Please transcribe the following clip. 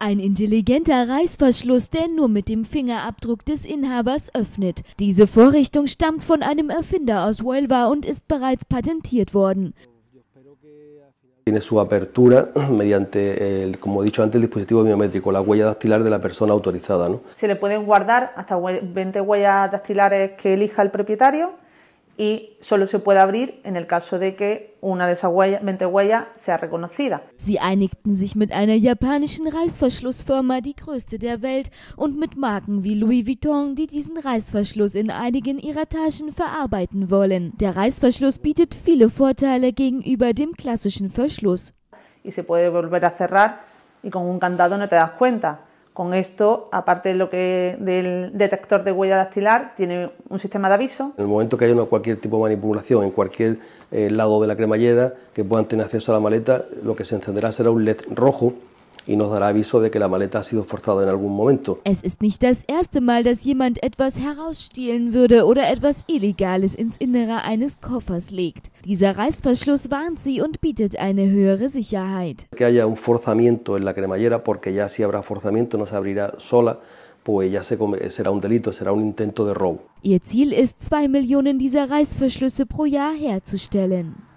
Ein intelligenter Reißverschluss, der nur mit dem Fingerabdruck des Inhabers öffnet. Diese Vorrichtung stammt von einem Erfinder aus Huelva und ist bereits patentiert worden. Tiene su apertura Se le pueden guardar hasta 20 huellas dactilares que elija el propietario y solo se puede abrir en el caso de que una de esas huellas, 20 huellas sea reconocida. Sie einigten sich mit einer japanischen Reißverschlussfirma, die größte der Welt, und mit Marken wie Louis Vuitton, die diesen Reißverschluss in einigen ihrer Taschen verarbeiten wollen. Der Reißverschluss bietet viele Vorteile gegenüber dem klassischen Verschluss. Y se puede volver a cerrar y con un candado no te das cuenta. Con esto, aparte de lo que del detector de huella dactilar, tiene un sistema de aviso. En el momento que haya cualquier tipo de manipulación en cualquier eh, lado de la cremallera que puedan tener acceso a la maleta, lo que se encenderá será un LED rojo y nos dará aviso de que la maleta ha sido forzada en algún momento. Es ist nicht das erste Mal, dass jemand etwas herausstehlen würde oder etwas Illegales ins Innere eines Koffers legt. Dieser Reißverschluss warnt sie und bietet eine höhere Sicherheit. Que haya un forzamiento en la cremallera, porque ya si habrá forzamiento no se abrirá sola. Ihr Ziel ist, zwei Millionen dieser Reißverschlüsse pro Jahr herzustellen.